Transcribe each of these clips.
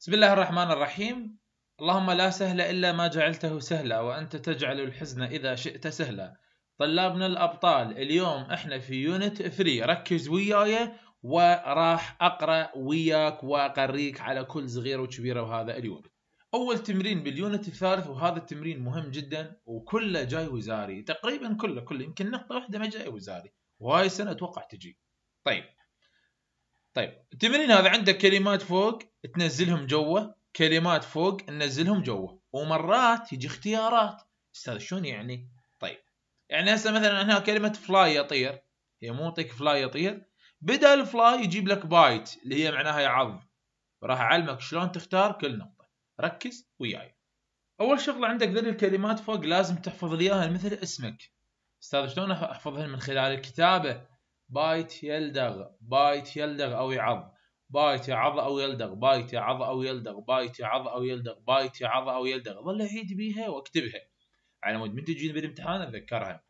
بسم الله الرحمن الرحيم اللهم لا سهل إلا ما جعلته سهلا وأنت تجعل الحزن إذا شئت سهلا طلابنا الأبطال اليوم إحنا في يونت 3 ركز وياي وراح أقرأ وياك وأقريك على كل صغيرة وكبيرة وهذا اليوم أول تمرين باليونت الثالث وهذا التمرين مهم جدا وكله جاي وزاري تقريبا كله كله يمكن نقطة واحدة ما جاي وزاري وهاي السنة أتوقع تجي طيب طيب التمرين هذا عندك كلمات فوق تنزلهم جوا كلمات فوق ننزلهم جوا ومرات يجي اختيارات استاذ شلون يعني؟ طيب يعني هسه مثلا هنا كلمه فلاي يطير هي مو تعطيك فلاي يطير بدل فلاي يجيب لك بايت اللي هي معناها يعض راح اعلمك شلون تختار كل نقطه ركز وياي اول شغله عندك ذي الكلمات فوق لازم تحفظ لي اياها مثل اسمك استاذ شلون احفظها من خلال الكتابه بايت يلدغ بايت يلدغ أو يعض بايت يعض أو يلدغ بايت يعض أو يلدغ بايت يعض أو يلدغ بايت يعض أو يلدغ ظل أعيد بيها وأكتبها على مود من تجيني بالامتحان أتذكرها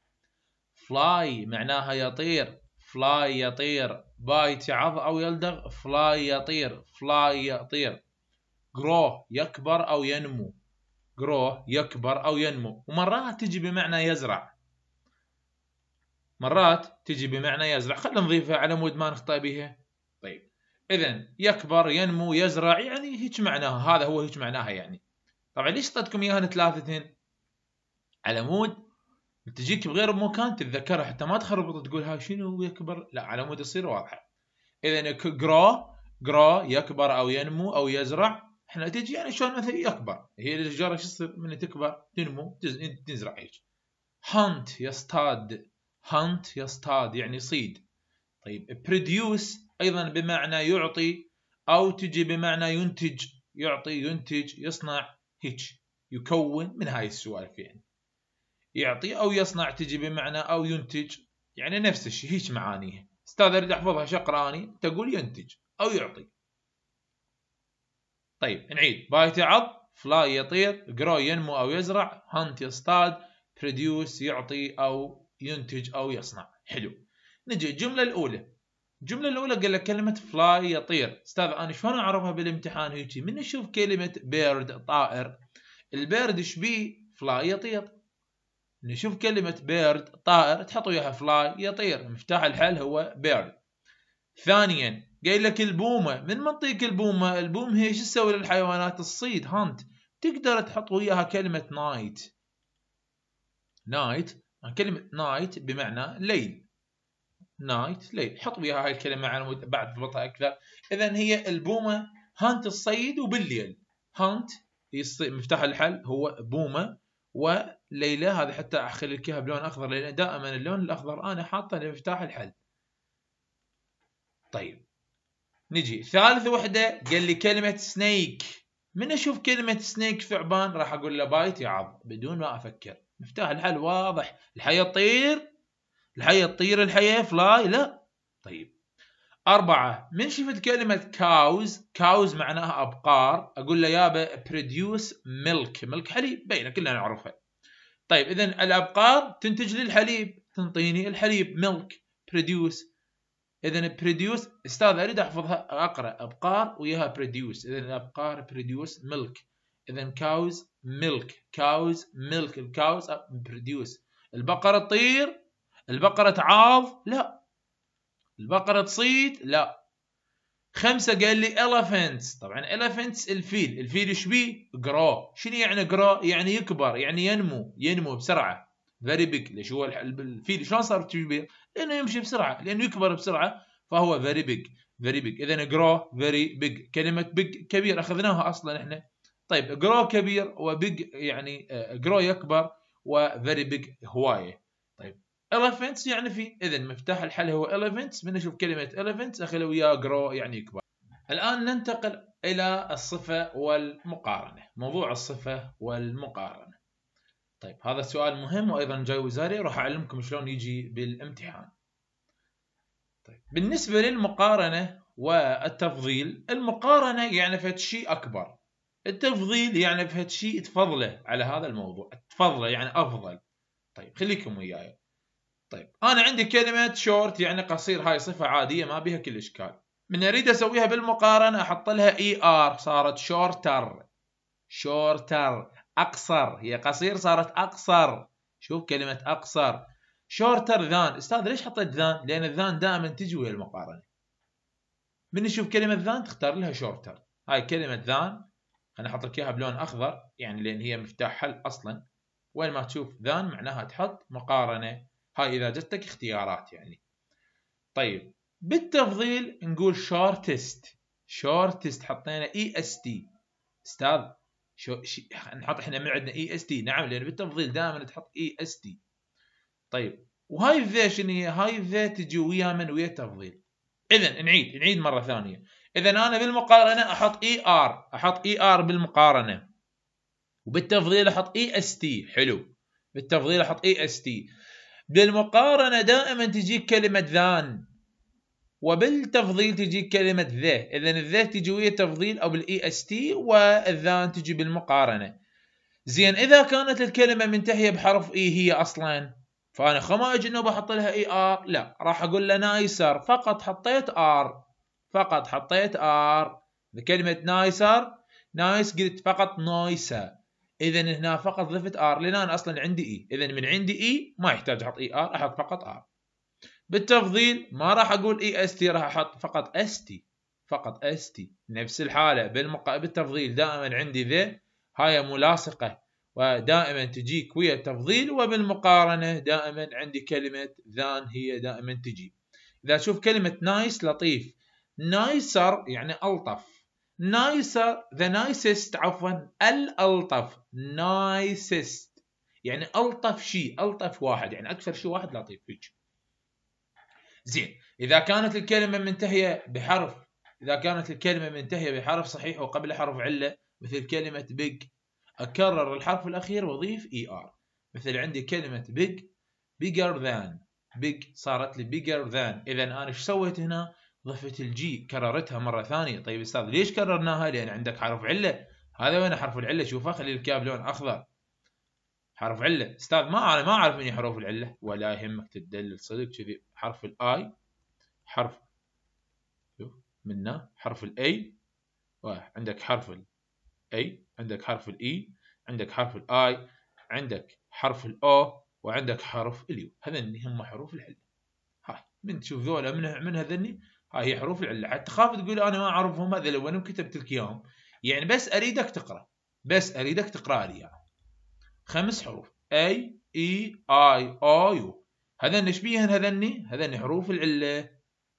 فلاي معناها يطير فلاي يطير بايت يعض أو يلدغ فلاي يطير فلاي يطير جرو يكبر أو ينمو جرو يكبر أو ينمو ومرات تجي بمعنى يزرع مرات تجي بمعنى يزرع خلينا نضيفها على مود ما نخطئ بها طيب اذا يكبر ينمو يزرع يعني هيك معناها هذا هو هيك معناها يعني طبعا ليش اعطيتكم اياها ثلاثة اثنين على مود تجيك بغير مكان تتذكرها حتى ما تخربط تقول ها شنو يكبر لا على مود تصير واضحه اذا جرو جرو يكبر او ينمو او يزرع احنا تجي يعني شلون مثلا يكبر هي الشجره شو تصير من تكبر تنمو تزرع هيك هانت يصطاد hunt يصطاد يعني صيد طيب produce أيضا بمعنى يعطي أو تجي بمعنى ينتج يعطي ينتج يصنع هيك يكون من هاي السوالف يعني يعطي أو يصنع تجي بمعنى أو ينتج يعني نفس الشيء هيك معانيها استاذ اريد احفظها شقراني تقول ينتج او يعطي طيب نعيد بايت يعض فلاي يطير جرو ينمو او يزرع هانت يصطاد بروديوس يعطي او ينتج أو يصنع حلو نجي الجملة الأولى الجملة الأولى قال لك كلمة فلاي يطير أستاذ أنا شلون أعرفها بالامتحان هيجي من نشوف كلمة بيرد طائر البيرد إيش بي فلاي يطير نشوف كلمة بيرد طائر تحط وياها فلاي يطير مفتاح الحل هو بيرد ثانيا قايل لك البومة من منطيك البومة البوم هي شو تسوي للحيوانات الصيد هانت تقدر تحط وياها كلمة نايت نايت كلمة نايت بمعنى ليل نايت ليل حط وياها هاي الكلمة على مود بعد ضبطها أكثر إذا هي البومة هانت الصيد وبالليل هانت مفتاح الحل هو بومة وليلة هذا حتى أخلي لك إياها بلون أخضر لأن دائما اللون الأخضر أنا حاطه لمفتاح الحل طيب نجي ثالث وحدة قال لي كلمة سنيك من أشوف كلمة سنيك ثعبان راح أقول له بايت يا عض بدون ما أفكر مفتاح الحل واضح الحياة تطير الحياة تطير الحياة فلاي لا طيب أربعة من شفت كلمة كاوز كاوز معناها أبقار أقول له يابا بروديوس ميلك ملك حليب بينا كلنا نعرفها طيب إذا الأبقار تنتج لي الحليب تنطيني الحليب ميلك بروديوس إذا بروديوس أستاذ أريد أحفظها أقرأ أبقار وياها بروديوس إذا الأبقار بروديوس ميلك اذا كاوز ميلك كاوز ميلك الكاوز بروديوس البقره تطير البقره تعاض لا البقره تصيد لا خمسة قال لي elephants طبعا elephants الفيل الفيل ايش بيه grow شنو يعني grow يعني يكبر يعني ينمو ينمو بسرعة very big ليش هو الفيل شلون صار كبير لانه يمشي بسرعة لانه يكبر بسرعة فهو very big very big اذا grow very big كلمة big كبير اخذناها اصلا احنا طيب جرو كبير وبيج يعني جرو آه، يكبر وفيري بيج هوايه طيب elephants يعني في اذا مفتاح الحل هو elephants من اشوف كلمه elephants اخلي وياه جرو يعني يكبر الان ننتقل الى الصفه والمقارنه موضوع الصفه والمقارنه طيب هذا سؤال مهم وايضا جاي وزاري راح اعلمكم شلون يجي بالامتحان طيب بالنسبه للمقارنه والتفضيل المقارنه يعني فد شيء اكبر التفضيل يعني بهذا الشيء تفضله على هذا الموضوع تفضله يعني افضل طيب خليكم وياي طيب انا عندي كلمه شورت يعني قصير هاي صفه عاديه ما بها كل اشكال من اريد اسويها بالمقارنه احط لها اي e ار صارت شورتر شورتر اقصر هي قصير صارت اقصر شوف كلمه اقصر شورتر ذان استاذ ليش حطيت ذان لان الذان دائما تجي ويا المقارنه من نشوف كلمه ذان تختار لها شورتر هاي كلمه ذان انا احط لك اياها بلون اخضر يعني لان هي مفتاح حل اصلا وين ما تشوف ذان معناها تحط مقارنه هاي اذا جتك اختيارات يعني طيب بالتفضيل نقول شورتست شورتست حطينا اي اس تي استاذ شو شي نحط احنا من عندنا اي اس تي نعم لان بالتفضيل دائما تحط اي اس تي طيب وهاي ذا شنو هي؟ هاي ذا تجي ويا من ويا تفضيل اذا نعيد نعيد مره ثانيه اذا انا بالمقارنه احط اي e ار احط اي e ار بالمقارنه وبالتفضيل احط اي اس تي حلو بالتفضيل احط اي اس تي بالمقارنه دائما تجيك كلمه ذان وبالتفضيل تجيك كلمه ذا اذا الذا تجي ويا التفضيل او بالاي اس تي والذان تجي بالمقارنه زين اذا كانت الكلمه منتهيه بحرف اي e هي اصلا فانا خما اجي انه بحط لها اي ار لا راح اقول له نايسر فقط حطيت ار فقط حطيت ار كلمة نايسر نايس قلت فقط نايسا اذا هنا فقط ضفت ار لان انا اصلا عندي اي e. اذا من عندي اي e ما يحتاج احط اي e ار احط فقط ار بالتفضيل ما راح اقول اي اس تي راح احط فقط اس تي فقط اس تي نفس الحاله بالمق... بالتفضيل دائما عندي ذي هاي ملاصقه ودائما تجيك ويا التفضيل وبالمقارنه دائما عندي كلمه ذان هي دائما تجي اذا تشوف كلمه نايس لطيف نايسر يعني ألطف نايسر ذا نايسست عفوا الألطف نايسست يعني ألطف شيء ألطف واحد يعني أكثر شيء واحد لطيف هيك زين إذا كانت الكلمة منتهية بحرف إذا كانت الكلمة منتهية بحرف صحيح وقبل حرف علة مثل كلمة بيج أكرر الحرف الأخير وأضيف إي er. آر مثل عندي كلمة بيج bigger than big صارت لي bigger than إذا أنا إيش سويت هنا ضفت الجي كررتها مره ثانيه طيب استاذ ليش كررناها لان عندك حرف عله هذا وين حرف العله شوفها خلي الكاب لون اخضر حرف عله استاذ ما انا ما اعرف من حروف العله ولا يهمك تدلل صدق كذي حرف الاي حرف شوف منا حرف الاي عندك حرف الاي عندك حرف الاي e، عندك حرف الاي عندك حرف الاو وعندك حرف اليو هذني هم حروف العله هاي من تشوف ذولا من من هذني هاي هي حروف العله حتى تخاف تقول انا ما اعرفهم هذا لو انا كتبت لك اياهم يعني بس اريدك تقرا بس اريدك تقرا لي يعني. خمس حروف اي اي اي او يو هذني ايش بيهن هذني هذني حروف العله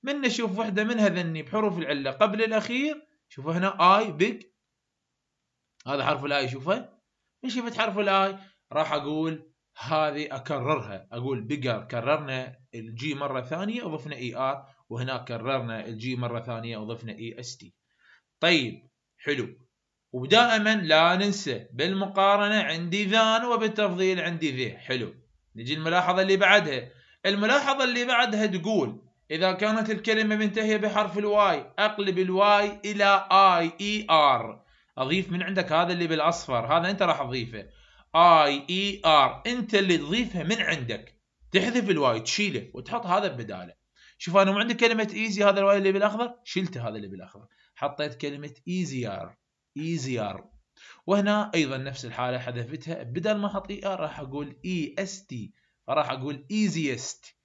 من نشوف وحده من هذني بحروف العله قبل الاخير شوفوا هنا اي بيج هذا حرف الاي شوفه من شفت حرف الاي راح اقول هذه اكررها اقول بيجر كررنا الجي مره ثانيه اضفنا اي e، ار وهناك كررنا الجي مرة ثانية وضفنا اي اس تي طيب حلو ودائما لا ننسى بالمقارنة عندي ذان وبالتفضيل عندي ذي حلو نجي الملاحظة اللي بعدها الملاحظة اللي بعدها تقول إذا كانت الكلمة منتهية بحرف الواي أقلب الواي إلى آي إي آر أضيف من عندك هذا اللي بالأصفر هذا أنت راح تضيفه آي إي آر أنت اللي تضيفه من عندك تحذف الواي تشيله وتحط هذا ببداله شوف انا مو عندي كلمه ايزي هذا الواي اللي بالاخضر شلته هذا اللي بالاخضر حطيت كلمه ايزيار ايزيار وهنا ايضا نفس الحاله حذفتها بدل ما احط اي e، ار راح اقول اي e اس تي فراح اقول ايزيست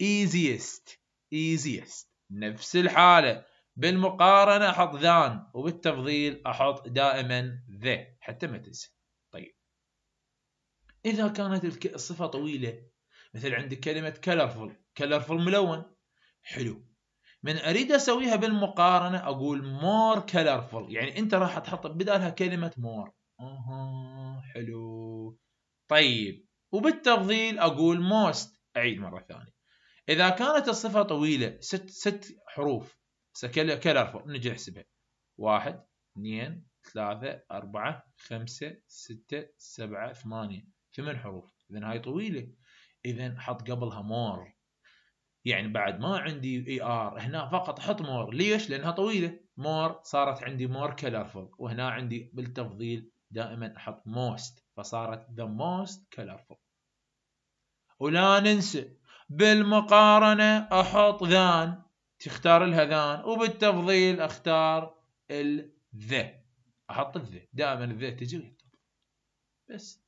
ايزيست ايزيست نفس الحاله بالمقارنه احط ذان وبالتفضيل احط دائما ذا حتى ما تنسى طيب اذا كانت الصفه طويله مثل عندك كلمه كلرفل كلرفل ملون حلو من اريد اسويها بالمقارنه اقول مور كلرفل يعني انت راح تحط بدالها كلمه مور اها حلو طيب وبالتفضيل اقول موست اعيد مره ثانيه اذا كانت الصفه طويله ست ست حروف كلرفل نجي نحسبها واحد اثنين ثلاثة أربعة خمسة ستة سبعة ثمانية ثمان حروف إذا هاي طويلة إذا حط قبلها مور يعني بعد ما عندي اي ار هنا فقط احط مور ليش؟ لانها طويله مور صارت عندي مور كلرفل وهنا عندي بالتفضيل دائما احط موست فصارت ذا موست كلرفل ولا ننسى بالمقارنه احط ذان تختار لها ذان وبالتفضيل اختار الذا احط الذا دائما الذا تجي بس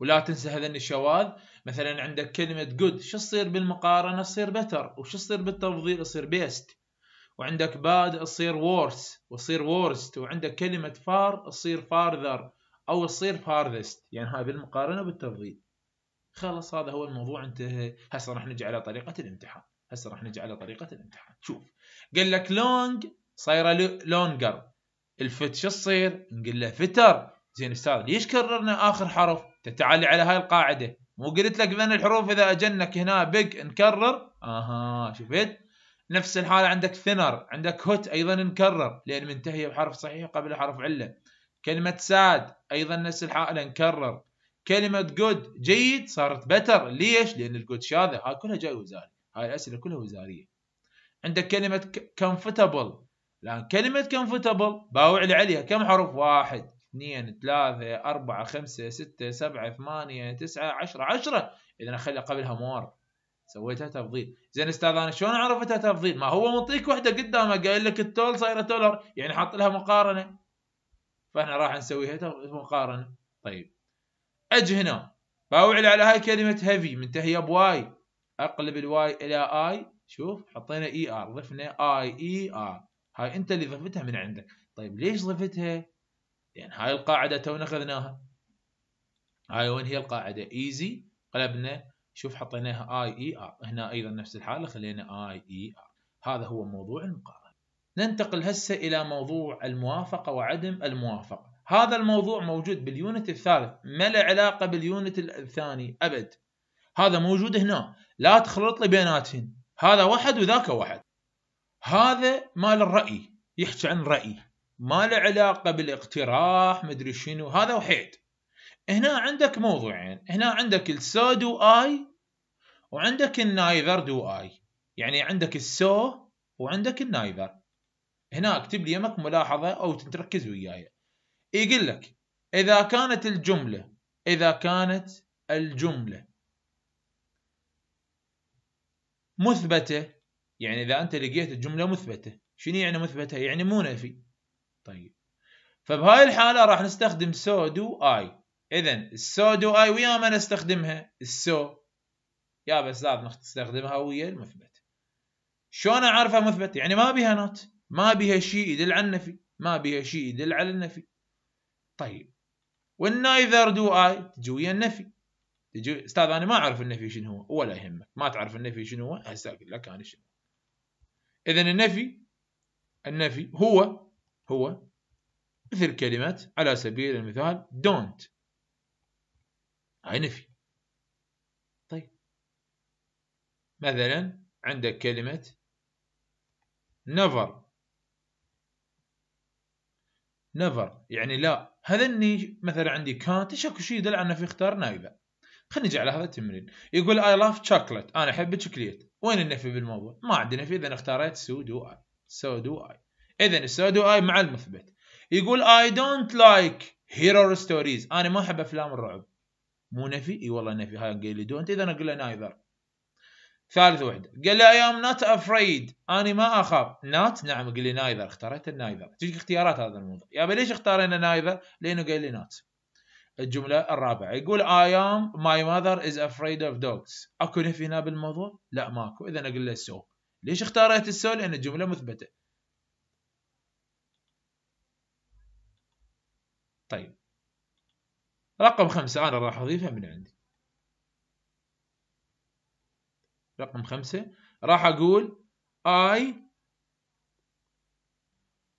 ولا تنسى هذين الشواذ مثلا عندك كلمة جود شو تصير بالمقارنة تصير بتر وشو تصير بالتفضيل تصير بيست وعندك باد تصير وورس وتصير وورست وعندك كلمة فار تصير فارذر أو تصير فارذست يعني هاي بالمقارنة وبالتفضيل خلاص هذا هو الموضوع انتهى هسه راح نجي على طريقة الامتحان هسه راح نجي على طريقة الامتحان شوف قال لك لونج صايرة لونجر الفت شو تصير نقول له فتر زين استاذ ليش كررنا آخر حرف تعالي على هاي القاعدة مو قلت لك بان الحروف اذا اجنك هنا بيج نكرر اها شفت نفس الحاله عندك ثنر عندك هوت ايضا نكرر لان منتهيه بحرف صحيح قبل حرف عله كلمه ساد ايضا نفس الحاله نكرر كلمه جود جيد صارت بتر ليش لان الجود شاذه هاي كلها جاي وزاري هاي الاسئله كلها وزاريه عندك كلمه كومفورتبل الان كلمه كومفورتبل باوع لي عليها كم حرف واحد 2 3 4 5 6 7 8 9 10 10 اذا اخلي قبلها مور سويتها تفضيل زين استاذ انا شلون عرفتها تفضيل ما هو منطيك وحده قدامه قايل لك التول صايره تولر يعني حاط لها مقارنه فاحنا راح نسويها مقارنه طيب اج هنا باوعل على هاي كلمه هيفي منتهيه بواي اقلب الواي الى اي شوف حطينا اي e ار ضفنا اي اي ار هاي انت اللي ضفتها من عندك طيب ليش ضفتها لأن يعني هاي القاعدة تونا أخذناها هاي وين هي القاعدة ايزي قلبنا شوف حطيناها اي اي ار هنا أيضا نفس الحالة خلينا اي اي ار هذا هو موضوع المقارنة ننتقل هسه إلى موضوع الموافقة وعدم الموافقة هذا الموضوع موجود باليونت الثالث ما له علاقة باليونت الثاني أبد هذا موجود هنا لا تخلط لي بيناتهن هذا واحد وذاك واحد هذا مال الرأي يحكي عن رأي ما له علاقه بالاقتراح مدري شنو هذا وحيد هنا عندك موضوعين هنا عندك السو دو اي وعندك النايذر دو اي يعني عندك السو وعندك النايذر هنا اكتب لي يمك ملاحظه او تركز وياي يقول لك اذا كانت الجمله اذا كانت الجمله مثبته يعني اذا انت لقيت الجمله مثبته شنو يعني مثبته يعني مو نفي طيب فبهاي الحالة راح نستخدم so do I إذا so do I ويا ما نستخدمها السو يا بس لازم نستخدمها ويا المثبت شلون أعرفها مثبت يعني ما بيها نوت ما بيها شيء يدل على النفي ما بيها شيء يدل على النفي طيب والنايذر دو اي تجي ويا النفي تجي استاذ انا ما اعرف النفي شنو هو ولا يهمك ما تعرف النفي شنو هو هسه اقول لك انا شنو اذا النفي النفي هو هو مثل كلمة على سبيل المثال don't هاي نفي طيب مثلا عندك كلمة never never يعني لا هذا اني مثلا عندي كانت شكو شيء يدل على في اختار نائبه خلينا نجي على هذا التمرين يقول اي لاف تشوكلت انا احب الشوكليت وين النفي بالموضوع ما عندي نفي اذا اختاريت سو دو اي سو دو اي اذا السودو اي مع المثبت يقول اي دونت لايك هيرور ستوريز انا ما احب افلام الرعب مو نفي اي والله نفي هاي قال لي دونت اذا اقول له نايذر ثالث وحده قال لي اي ام نوت افريد انا ما اخاف نات نعم قال لي نايذر اختاريت النايذر تجيك اختيارات هذا الموضوع يا ليش اختارينا نايذر لانه قال لي نات الجملة الرابعة يقول اي ام ماي ماذر از افريد اوف دوجز أكو نفي هنا بالموضوع؟ لا ماكو إذا أقول له سو ليش اختاريت السو؟ لأن الجملة مثبتة طيب رقم خمسة أنا راح أضيفها من عندي رقم خمسة راح أقول I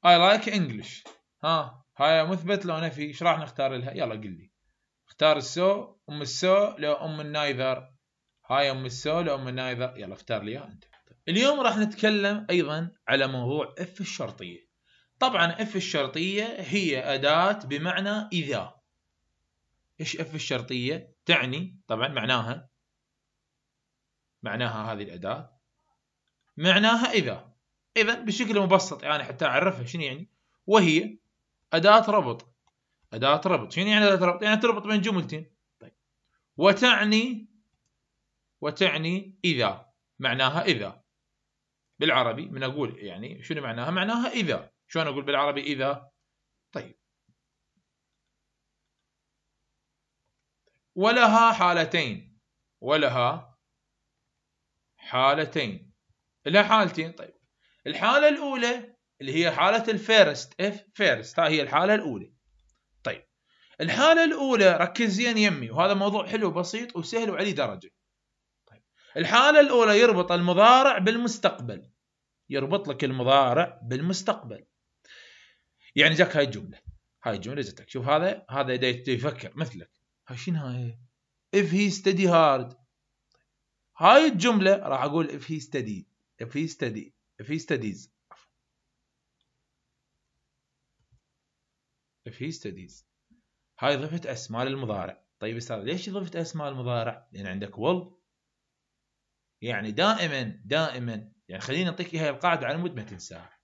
I like English ها هاي مثبت لو نفي ايش راح نختار لها يلا قل لي اختار السو ام السو لو ام النايذر هاي ام السو لو ام النايذر يلا اختار لي انت اليوم راح نتكلم ايضا على موضوع اف الشرطيه طبعا اف الشرطية هي أداة بمعنى إذا ايش اف الشرطية تعني طبعا معناها معناها هذه الأداة معناها إذا إذا بشكل مبسط يعني حتى أعرفها شنو يعني وهي أداة ربط أداة ربط شنو يعني أداة ربط يعني تربط بين جملتين طيب وتعني وتعني إذا معناها إذا بالعربي من أقول يعني شنو معناها معناها إذا شلون اقول بالعربي اذا طيب ولها حالتين ولها حالتين لها حالتين طيب الحاله الاولى اللي هي حاله الفيرست اف فيرست هي الحاله الاولى طيب الحاله الاولى ركز زين يمي وهذا موضوع حلو بسيط وسهل وعليه درجه طيب الحاله الاولى يربط المضارع بالمستقبل يربط لك المضارع بالمستقبل يعني جاك هاي الجمله هاي الجمله جتك شوف هذا هذا يفكر مثلك هاي شنو هاي if he study hard هاي الجمله راح اقول if he study if he study if he studies if he studies هاي ضفت اسماء للمضارع طيب استاذ ليش ضفت اسماء المضارع لان عندك will يعني دائما دائما يعني خليني اعطيك هاي القاعده على مود ما تنساها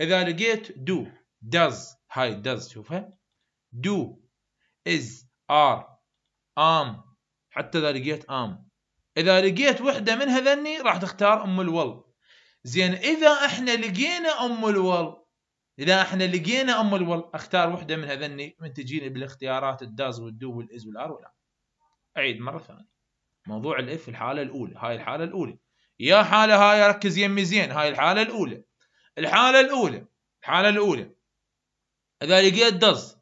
اذا لقيت do does هاي does شوفها do is are am حتى اذا لقيت am اذا لقيت وحده من هذني راح تختار ام الول زين اذا احنا لقينا ام الول اذا احنا لقينا ام الول اختار وحده من هذني من تجيني بالاختيارات الداز والدو والاز والار ولا اعيد مره ثانيه موضوع الاف الحاله الاولى هاي الحاله الاولى يا حاله هاي ركز يمي زين هاي الحاله الاولى الحاله الاولى الحاله الاولى لقيت يقدص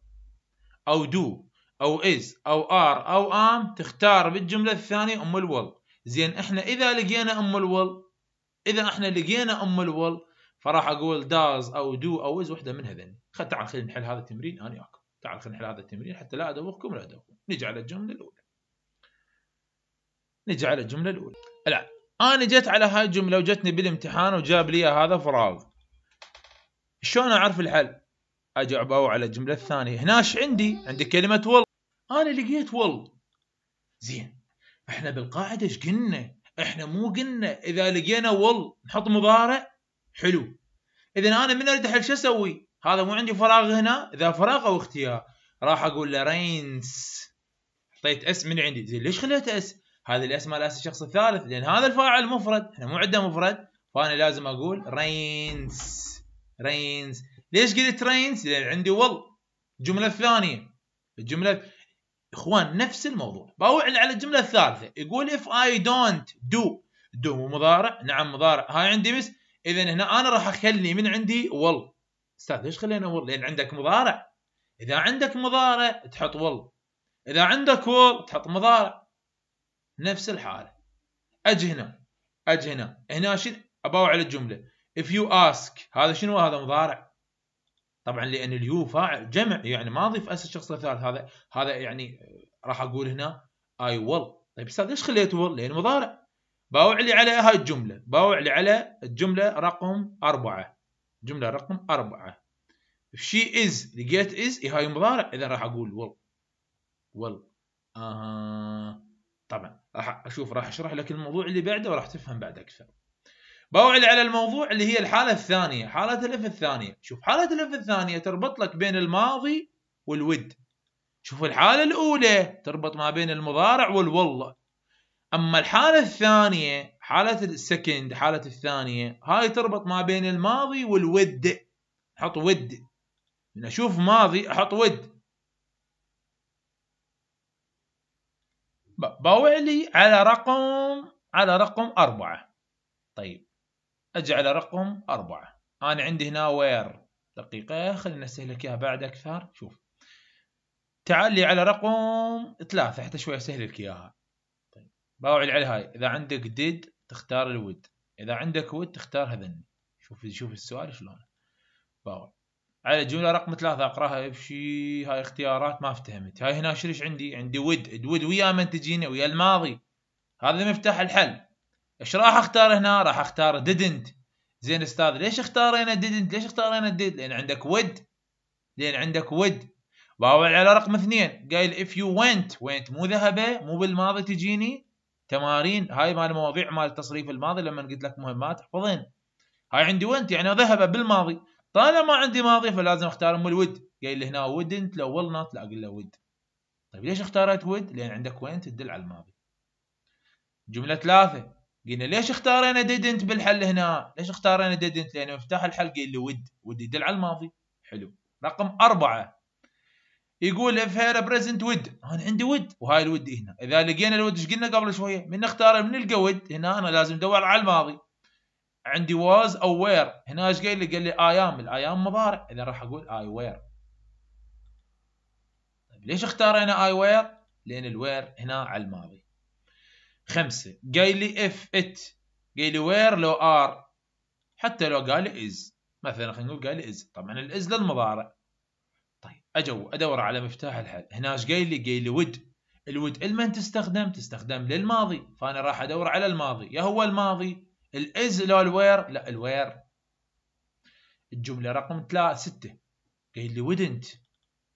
او دو او از او ار او ام تختار بالجمله الثانيه ام الول زين احنا اذا لقينا ام الول اذا احنا لقينا ام الول فراح اقول داز او دو او از وحده من هذين تعال خلينا نحل هذا التمرين انا وياكم تعال خلينا نحل هذا التمرين حتى لا ادوخكم ولا ادوخكم نجي على الجمله الاولى نجي على الجمله الاولى الان انا جيت على هاي الجمله وجتني بالامتحان وجاب لي هذا فراغ شلون اعرف الحل اجي باوع على الجمله الثانيه هنا ايش عندي عندي كلمه ول انا لقيت ول زين احنا بالقاعده ايش قلنا احنا مو قلنا اذا لقينا ول نحط مضارع حلو اذا انا من اريد احل شو اسوي هذا مو عندي فراغ هنا اذا فراغ او اختيار راح اقول له رينس حطيت اس من عندي زين ليش خليت اس هذا الاس مال اس الشخص الثالث لان هذا الفاعل مفرد احنا مو عندنا مفرد فانا لازم اقول رينس رينز ليش قلت ترينز؟ لان عندي وال الجمله الثانيه الجمله اخوان نفس الموضوع باوع على الجمله الثالثه يقول اف اي دونت دو دو مو مضارع نعم مضارع هاي عندي مس اذا هنا انا راح اخلي من عندي وال استاذ ليش خلينا وال لان عندك مضارع اذا عندك مضارع تحط وال اذا عندك وال تحط مضارع نفس الحاله اجي هنا اجي هنا هنا شنو اباوع على الجمله if you ask هذا شنو هذا مضارع طبعا لان اليو فاعل جمع يعني ما اضيف اس الشخص الثالث هذا هذا يعني راح اقول هنا اي ول طيب استاذ ليش خليت ول؟ لانه مضارع باوع لي على هاي الجمله باوع لي على الجمله رقم أربعة جمله رقم أربعة شي از لقيت از هاي مضارع اذا راح اقول ول ول آه طبعا راح اشوف راح اشرح لك الموضوع اللي بعده وراح تفهم بعد اكثر بوعد على الموضوع اللي هي الحالة الثانية حالة الإف الثانية شوف حالة الإف الثانية تربط لك بين الماضي والود شوف الحالة الأولى تربط ما بين المضارع والوالله أما الحالة الثانية حالة السكند حالة الثانية هاي تربط ما بين الماضي والود حط ود من أشوف ماضي أحط ود بوعلي على رقم على رقم أربعة طيب اجعله رقم أربعة أنا عندي هنا وير دقيقة خلينا نسهلك إياها بعد أكثر شوف تعال لي على رقم ثلاثة حتى شوي أسهل لك إياها طيب باوعي على هاي إذا عندك ديد تختار الود إذا عندك ود تختار هذن شوف شوف السؤال شلون باوعي على جملة رقم ثلاثة أقراها بشي هاي اختيارات ما افتهمت هاي هنا شريش عندي عندي ود ود ويا من تجينا ويا الماضي هذا مفتاح الحل ايش راح اختار هنا راح اختار didn't زين استاذ ليش اختارينا didn't ليش اختارينا did لان عندك would لان عندك would باوع على رقم اثنين قايل if you went went مو ذهبه مو بالماضي تجيني تمارين هاي مال مواضيع مال تصريف الماضي لما قلت لك مهمات احفظين هاي عندي went يعني ذهب بالماضي طالما عندي ماضي فلازم اختار ام الود قايل لي هنا wouldn't لو will not لا اقول له would طيب ليش اختارت would لان عندك وين تدل على الماضي جمله ثلاثه قلنا ليش اختارينا ديدنت بالحل هنا؟ ليش اختارينا ديدنت؟ لان مفتاح الحل قال لي ود، ود يدل على الماضي، حلو. رقم أربعة يقول اف هير بريزنت ود، انا عندي ود وهاي الود هنا، اذا لقينا الود ايش قلنا قبل شويه؟ من نختار من نلقى ود؟ هنا انا لازم ادور على الماضي. عندي واز او وير، هنا ايش قال لي؟ قال لي ايام، الايام مضارع، اذا راح اقول اي وير. طيب ليش اختارينا اي وير؟ لان الوير هنا على الماضي. خمسة قايل لي اف ات قايل لي وير لو ار حتى لو قال لي از مثلا خلينا نقول قال لي از طبعا الاز للمضارع طيب اجو ادور على مفتاح الحل هنا ايش قايل لي قايل لي ود الود المن تستخدم تستخدم للماضي فانا راح ادور على الماضي يا هو الماضي الاز لو الوير لا الوير الجملة رقم 3 6 قايل لي wouldn't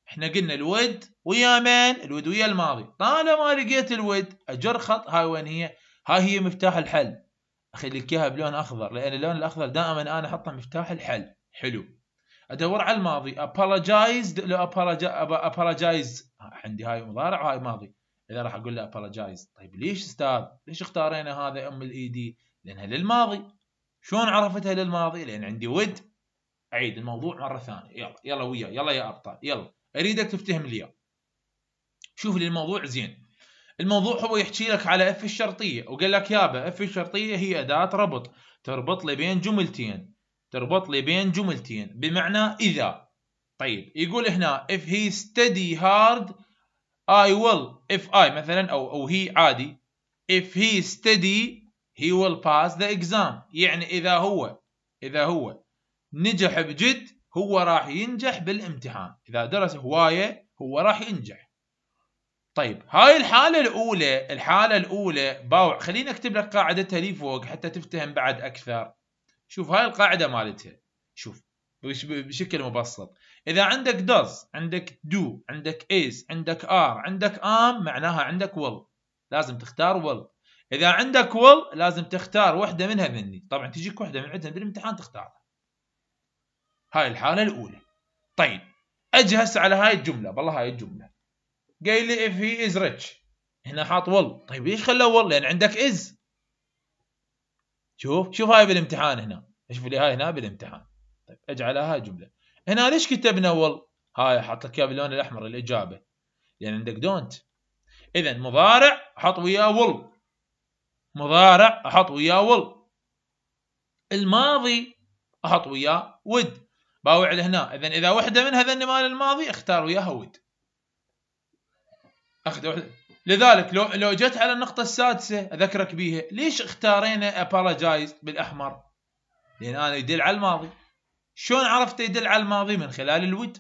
احنا قلنا الود ويا من الود ويا الماضي طالما لقيت الود اجر خط هاي وين هي هاي هي مفتاح الحل اخليك اياها بلون اخضر لان اللون الاخضر دائما انا احطه مفتاح الحل حلو ادور على الماضي ابولوجايز لو ابولوجايز عندي هاي مضارع وهاي ماضي اذا راح اقول له ابولوجايز طيب ليش استاذ ليش اختارينا هذا ام الاي دي e لانها للماضي شلون عرفتها للماضي لان عندي ود اعيد الموضوع مره ثانيه يلا يلا ويا يلا يا ابطال يلا اريدك تفتهم لي شوف لي الموضوع زين الموضوع هو يحكي لك على اف الشرطيه وقال لك يابا اف الشرطيه هي اداه ربط تربط لي بين جملتين تربط لي بين جملتين بمعنى اذا طيب يقول هنا if he study hard I will if I مثلا او او هي عادي if he study he will pass the exam يعني اذا هو اذا هو نجح بجد هو راح ينجح بالامتحان إذا درس هواية هو راح ينجح طيب هاي الحالة الأولى الحالة الأولى باوع خليني أكتب لك قاعدتها لي فوق حتى تفتهم بعد أكثر شوف هاي القاعدة مالتها شوف بشكل مبسط إذا عندك does عندك do عندك is عندك are عندك am معناها عندك will لازم تختار will إذا عندك will لازم تختار واحدة منها مني طبعا تجيك واحدة من عندهم بالامتحان تختار هاي الحالة الأولى طيب أجي هسه على هاي الجملة والله هاي الجملة قال لي if he is rich هنا حاط ول طيب ليش خلى ول لأن عندك is شوف شوف هاي بالامتحان هنا شوف لي هاي هنا بالامتحان طيب اجعلها جملة هنا ليش كتبنا ول هاي حاط لك اياها باللون الأحمر الإجابة لأن عندك don't إذا مضارع حط وياه ول مضارع احط وياه ول الماضي احط وياه would باوعد هنا اذا اذا وحده من هذن مال الماضي اختار وياها ود اخذ وحده لذلك لو لو جت على النقطه السادسه اذكرك بيها ليش اختارينا ابولوجايز بالاحمر لان انا يدل على الماضي شلون عرفت يدل على الماضي من خلال الود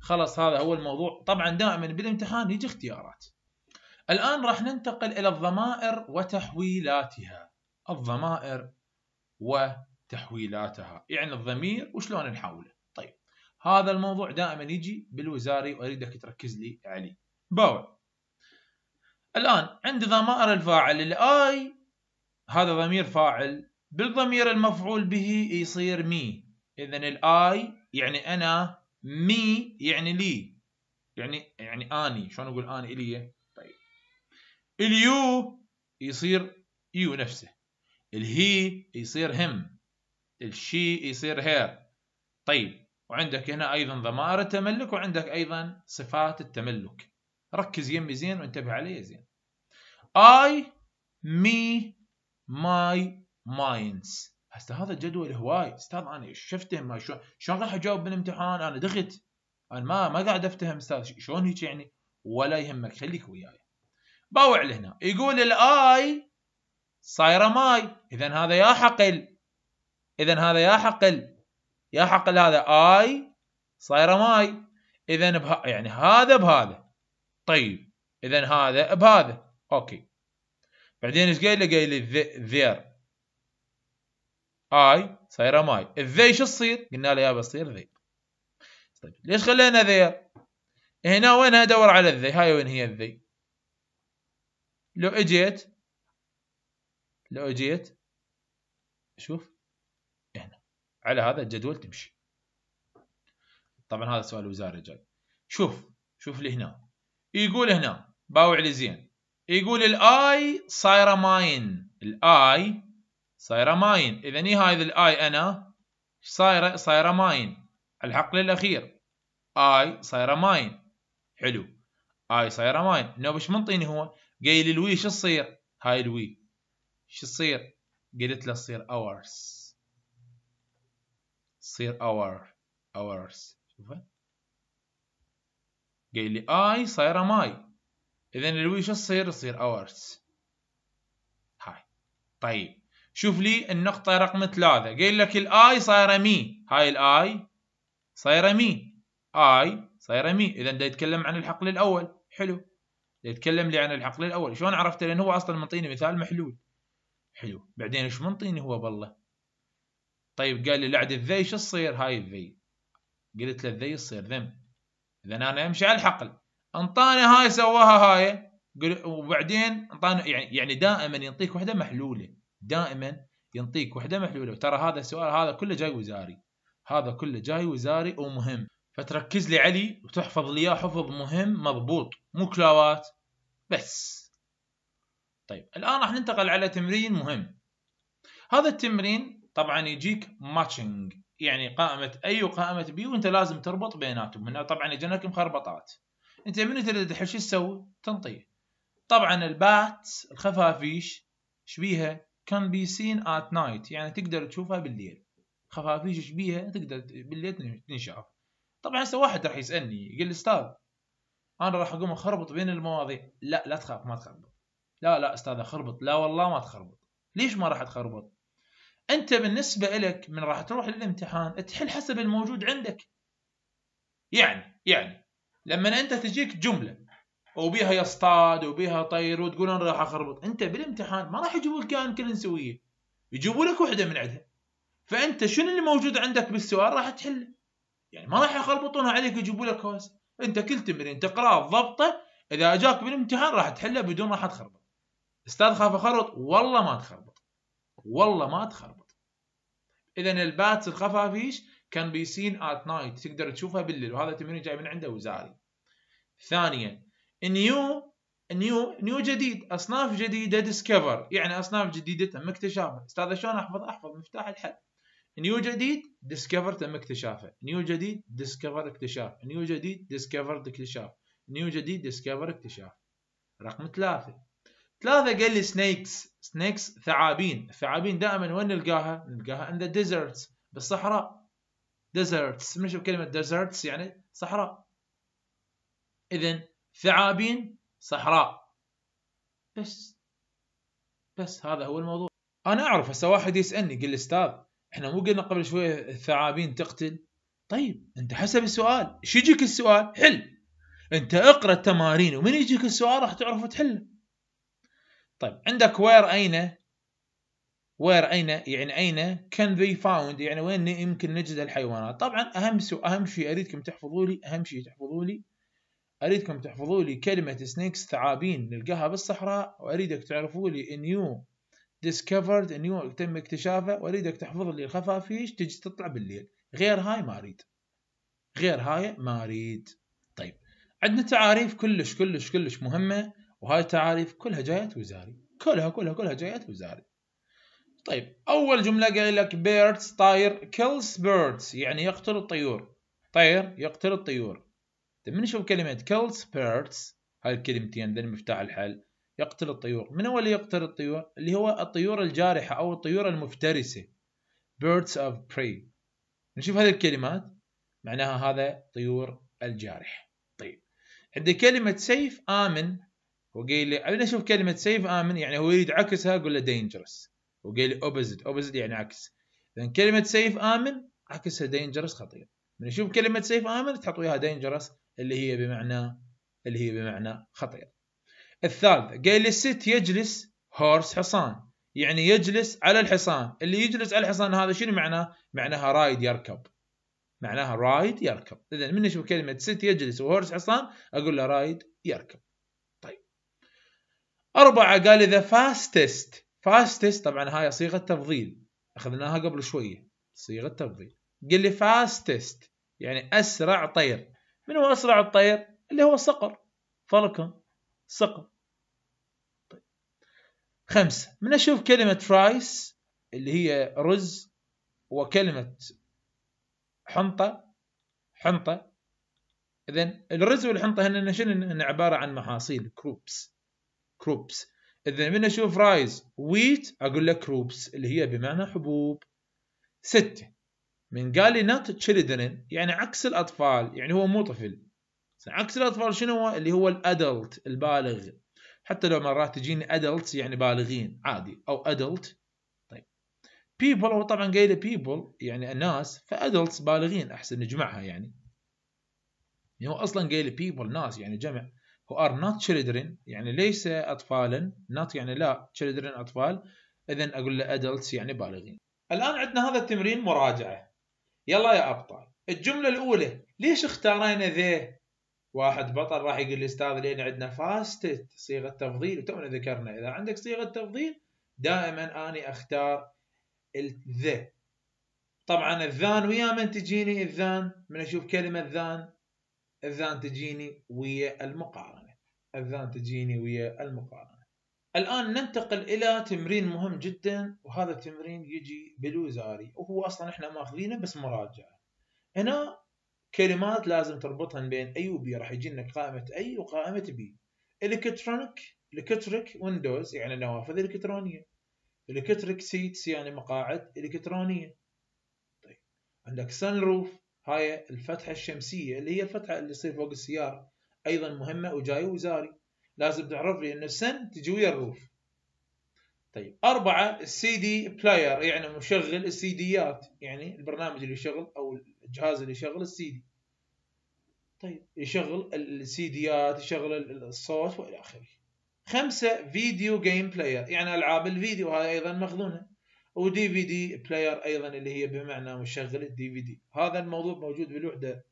خلاص هذا هو الموضوع طبعا دائما بالامتحان يجي اختيارات الان راح ننتقل الى الضمائر وتحويلاتها الضمائر و تحويلاتها يعني الضمير وشلون نحوله طيب هذا الموضوع دائما يجي بالوزاري واريدك تركز لي عليه باوع الان عند ضمائر الفاعل الاي هذا ضمير فاعل بالضمير المفعول به يصير مي اذا الاي يعني انا مي يعني لي يعني يعني اني شلون اقول اني الي طيب اليو يصير يو نفسه الهي يصير هم الشي يصير هير طيب وعندك هنا أيضا ضمائر التملك وعندك أيضا صفات التملك ركز يمي زين وانتبه علي زين اي مي ماي ماينز هسه هذا الجدول هواي استاذ انا شفته ما شلون شلون راح اجاوب بالامتحان انا دخلت انا ما ما قاعد افتهم استاذ شلون هيك يعني ولا يهمك خليك وياي باوع لهنا يقول الاي صايره ماي اذا هذا يا حقل اذا هذا يا حقل يا حقل هذا اي صايره ماي اذا بها يعني هذا بهذا طيب اذا هذا بهذا اوكي بعدين ايش قايل له؟ قايل لي ذير اي صايره ماي الذي شو تصير؟ قلنا له يابا تصير ذي طيب ليش خلينا ذير؟ هنا وين ادور على الذي؟ هاي وين هي الذي؟ لو اجيت لو اجيت شوف على هذا الجدول تمشي طبعا هذا سؤال وزاري جاي شوف شوف اللي هنا يقول هنا باوع لي زين يقول الاي صايره ماين الاي صايره ماين اذا هي هاي الاي انا صايره صايره ماين الحقل الاخير اي صايره ماين حلو اي صايره ماين نوبش منطيني هو قايل الوي شو تصير هاي الوي شو تصير قلت له تصير اورز تصير اور اورز شوفها قال لي اي صايره ماي اذا الوي شو تصير تصير اورز هاي طيب شوف لي النقطه رقم ثلاثة قال لك الاي صايره مي هاي الاي صايره مي اي صايره مي اذا دا يتكلم عن الحقل الاول حلو يتكلم لي عن الحقل الاول شلون عرفته لان هو اصلا منطيني مثال محلول حلو بعدين ايش منطيني هو بالله طيب قال لي لعد الذي شو تصير هاي الذي قلت له الذي تصير ذم اذا انا امشي على الحقل انطاني هاي سواها هاي وبعدين انطاني يعني يعني دائما ينطيك وحده محلوله دائما ينطيك وحده محلوله وترى هذا السؤال هذا كله جاي وزاري هذا كله جاي وزاري ومهم فتركز لي علي وتحفظ لي اياه حفظ مهم مضبوط مو كلاوات بس طيب الان راح ننتقل على تمرين مهم هذا التمرين طبعا يجيك ماتشنج يعني قائمه اي وقائمه بي وانت لازم تربط بيناتهم هنا طبعا يجي لك مخربطات انت من تريد تحل شو تسوي؟ تنطيه طبعا البات الخفافيش شبيها كان بي سين ات نايت يعني تقدر تشوفها بالليل خفافيش شبيها تقدر بالليل تنشاف طبعا هسه واحد راح يسالني يقول لي استاذ انا راح اقوم اخربط بين المواضيع لا لا تخاف ما تخربط لا لا استاذ اخربط لا والله ما تخربط ليش ما راح تخربط انت بالنسبه لك من راح تروح للامتحان تحل حسب الموجود عندك يعني يعني لما انت تجيك جمله وبيها يصطاد وبيها طير وتقول انا راح اخربط انت بالامتحان ما راح يجيبوا لك اياها كل سويه يجيبوا لك وحده من عندها فانت شنو اللي موجود عندك بالسؤال راح تحله يعني ما راح يخربطونها عليك ويجيبوا لك هوس انت كل تمرين تقراه ضبطه اذا اجاك بالامتحان راح تحله بدون راح تخربط استاذ خاف اخربط والله ما تخربط والله ما تخربط اذا الباتس الخفافيش كان بي سين ات نايت تقدر تشوفها بالليل وهذا تمرين جاي من عنده وزاري ثانيا نيو نيو نيو جديد اصناف جديده ديسكفر يعني اصناف جديده تم اكتشافها استاذ شلون احفظ احفظ مفتاح الحل نيو جديد ديسكفر تم اكتشافه نيو جديد ديسكفر اكتشاف نيو جديد ديسكفر اكتشاف نيو جديد ديسكفر اكتشاف رقم ثلاثة ثلاثة قال لي سنيكس سنيكس ثعابين الثعابين دائما وين نلقاها؟ نلقاها عند ديزرتس بالصحراء ديزرتس من شوف كلمة ديزرتس يعني صحراء إذا ثعابين صحراء بس بس هذا هو الموضوع أنا أعرف هسه واحد يسألني يقول لي أستاذ إحنا مو قلنا قبل شوية الثعابين تقتل طيب أنت حسب السؤال شو يجيك السؤال؟ حل أنت اقرأ التمارين ومن يجيك السؤال راح تعرف تحله طيب عندك وير اين وير اين يعني اين كان ذي فاوند يعني وين يمكن نجد الحيوانات طبعا اهم سو اهم شيء اريدكم تحفظوا لي اهم شيء تحفظوا لي اريدكم تحفظوا لي كلمه سنيكس ثعابين نلقاها بالصحراء واريدك تعرفوا لي نيو ديسكفرد نيو تم اكتشافه واريدك تحفظ لي الخفافيش تجي تطلع بالليل غير هاي ما اريد غير هاي ما اريد طيب عندنا تعاريف كلش كلش كلش مهمه وهاي التعاريف كلها جايات وزاري كلها كلها كلها جايات وزاري طيب اول جمله قال لك بيردز طاير كيلز بيردز يعني يقتل الطيور طير يقتل الطيور طيب من نشوف كلمه كيلز بيردز هاي الكلمتين ذي مفتاح الحل يقتل الطيور من هو اللي يقتل الطيور اللي هو الطيور الجارحه او الطيور المفترسه birds of prey نشوف هذه الكلمات معناها هذا طيور الجارح طيب عندي كلمة سيف آمن وقيل لي ابي اشوف كلمه سيف امن آه، يعني هو يريد عكسها اقول له دينجرس وقيل لي اوبوزيت اوبوزيت يعني عكس لان كلمه سيف امن آه، عكسها دينجرس خطير من اشوف كلمه سيف امن تحط وياها دينجرس اللي هي بمعنى اللي هي بمعنى خطير الثالث قال لي ست يجلس هورس حصان يعني يجلس على الحصان اللي يجلس على الحصان هذا شنو معناه معناها رايد يركب معناها رايد يركب اذا من اشوف كلمه ست يجلس وهورس حصان اقول له رايد يركب أربعة قال إذا فاستست فاستست طبعا هاي صيغة تفضيل أخذناها قبل شوية صيغة تفضيل قال لي فاستست يعني أسرع طير من هو أسرع الطير؟ اللي هو صقر فالكون صقر طيب. خمسة من أشوف كلمة رايس اللي هي رز وكلمة حنطة حنطة إذا الرز والحنطة هن شنو عبارة عن محاصيل كروبس كروبس اذا من اشوف رايز ويت اقول لك كروبس اللي هي بمعنى حبوب ستة من قال لي نوت تشيلدرن يعني عكس الاطفال يعني هو مو طفل عكس الاطفال شنو هو اللي هو الادلت البالغ حتى لو مرات تجيني ادلتس يعني بالغين عادي او ادلت طيب people هو طبعا قايل بيبل يعني الناس فادلتس بالغين احسن نجمعها يعني يعني هو اصلا قايل بيبل ناس يعني جمع who are not children يعني ليس أطفالا not يعني لا children أطفال إذا أقول له adults يعني بالغين الآن عندنا هذا التمرين مراجعة يلا يا أبطال الجملة الأولى ليش اختارينا ذي واحد بطل راح يقول لي استاذ لان عندنا فاستت صيغه تفضيل وتونا ذكرنا اذا عندك صيغه تفضيل دائما اني اختار الذ طبعا الذان ويا من تجيني الذان من اشوف كلمه ذان الذان تجيني ويا المقارنة الذان تجيني ويا المقارنة الآن ننتقل إلى تمرين مهم جدا وهذا التمرين يجي بالوزاري وهو أصلا احنا ماخذينه بس مراجعة هنا كلمات لازم تربطها بين أي وبي راح يجي لك قائمة أي وقائمة بي الكترونيك الكتريك ويندوز يعني نوافذ الكترونية الكتريك سيتس يعني مقاعد الكترونية طيب عندك سن روف هاي الفتحه الشمسيه اللي هي الفتحه اللي تصير فوق السياره ايضا مهمه وجاي وزاري لازم تعرف لي انه السن تجي ويا الروف طيب أربعة السي دي بلاير يعني مشغل السي ديات يعني البرنامج اللي يشغل أو الجهاز اللي يشغل السي دي طيب يشغل السي ديات يشغل الصوت وإلى آخره خمسة فيديو جيم بلاير يعني ألعاب الفيديو هاي أيضا مخزونة ودي في دي بلاير ايضا اللي هي بمعنى مشغل الدي في دي هذا الموضوع موجود بالوحده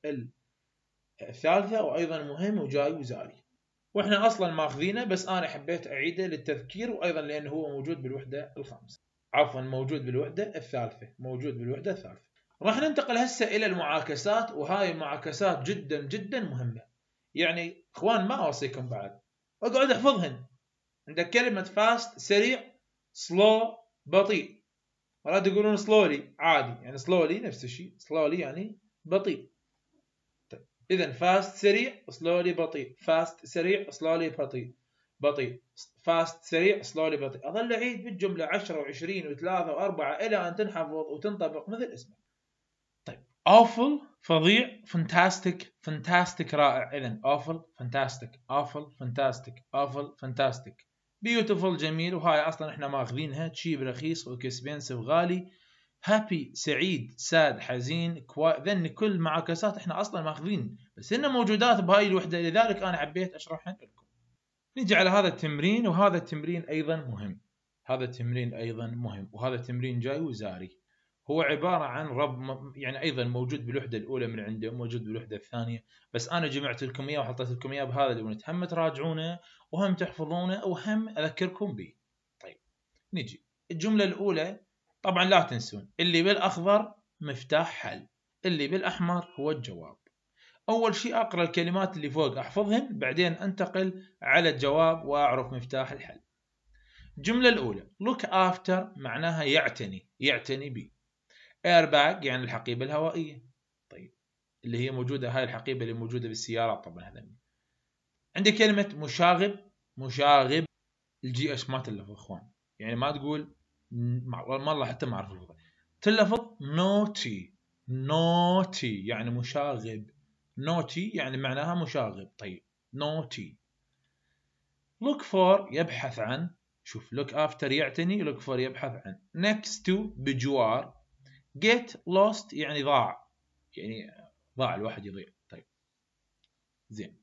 الثالثه وايضا مهم وجاي وزاري واحنا اصلا ماخذينه بس انا حبيت اعيده للتذكير وايضا لانه هو موجود بالوحده الخامسه عفوا موجود بالوحده الثالثه موجود بالوحده الثالثه راح ننتقل هسه الى المعاكسات وهاي المعاكسات جدا جدا مهمه يعني اخوان ما اوصيكم بعد اقعد احفظهن عندك كلمه فاست سريع سلو بطيء مرات يقولون سلولي عادي يعني سلولي نفس الشيء سلولي يعني بطيء طيب اذا فاست سريع سلولي بطيء فاست سريع سلولي بطيء بطيء فاست سريع سلولي بطيء اظل اعيد بالجمله 10 و20 و3 و4 الى ان تنحفظ وتنطبق مثل اسمه طيب اوفل فظيع فانتاستيك فانتاستيك رائع اذا اوفل فانتاستيك اوفل فانتاستيك اوفل فانتاستيك بيوتيفول جميل وهاي اصلا احنا ماخذينها تشيب رخيص واكسبنسيف غالي هابي سعيد ساد حزين كوا ذن كل معاكسات احنا اصلا ماخذين بس انه موجودات بهاي الوحده لذلك انا حبيت اشرحها لكم نجي على هذا التمرين وهذا التمرين ايضا مهم هذا التمرين ايضا مهم وهذا التمرين جاي وزاري هو عباره عن رب يعني ايضا موجود بالوحده الاولى من عندهم موجود بالوحده الثانيه بس انا جمعت لكم اياه وحطيت لكم اياه بهذا اللي هم تراجعونه وهم تحفظونه وهم اذكركم به طيب نجي الجمله الاولى طبعا لا تنسون اللي بالاخضر مفتاح حل اللي بالاحمر هو الجواب اول شيء اقرا الكلمات اللي فوق احفظهم بعدين انتقل على الجواب واعرف مفتاح الحل الجمله الاولى look after معناها يعتني يعتني بي اير باج يعني الحقيبه الهوائيه طيب اللي هي موجوده هاي الحقيبه اللي موجوده بالسيارات طبعا هذا عندي كلمه مشاغب مشاغب الجي اس ما تلفظ اخوان يعني ما تقول والله حتى ما اعرف الوضع تلفظ نوتي نوتي يعني مشاغب نوتي يعني معناها مشاغب طيب نوتي لوك فور يبحث عن شوف لوك after يعتني لوك فور يبحث عن next to بجوار get lost يعني ضاع يعني ضاع الواحد يضيع طيب زين